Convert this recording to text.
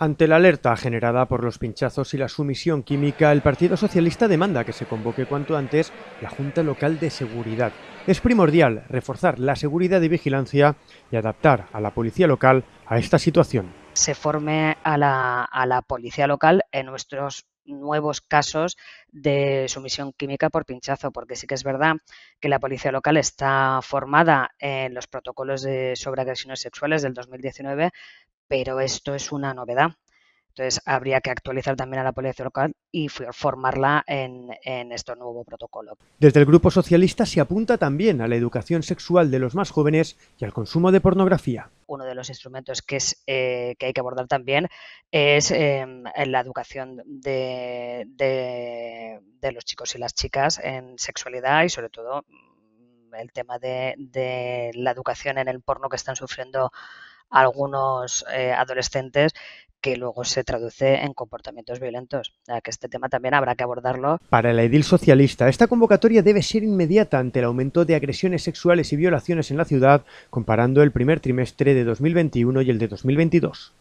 Ante la alerta generada por los pinchazos y la sumisión química, el Partido Socialista demanda que se convoque cuanto antes la Junta Local de Seguridad. Es primordial reforzar la seguridad y vigilancia y adaptar a la policía local a esta situación. Se forme a la, policía local en nuestros nuevos casos de sumisión química por pinchazo, porque sí que es verdad que la policía local está formada en los protocolos de, sobre agresiones sexuales del 2019, pero esto es una novedad. Entonces, habría que actualizar también a la policía local y formarla en, este nuevo protocolo. Desde el Grupo Socialista se apunta también a la educación sexual de los más jóvenes y al consumo de pornografía. Uno de los instrumentos que, es, eh, que hay que abordar también es em, la educación de, los chicos y las chicas en sexualidad y sobre todo el tema de, de, la educación en el porno que están sufriendo algunos eh, adolescentes que luego se traduce en comportamientos violentos. este tema también habrá que abordarlo. Para la edil socialista, esta convocatoria debe ser inmediata ante el aumento de agresiones sexuales y violaciones en la ciudad, comparando el primer trimestre de 2021 y el de 2022.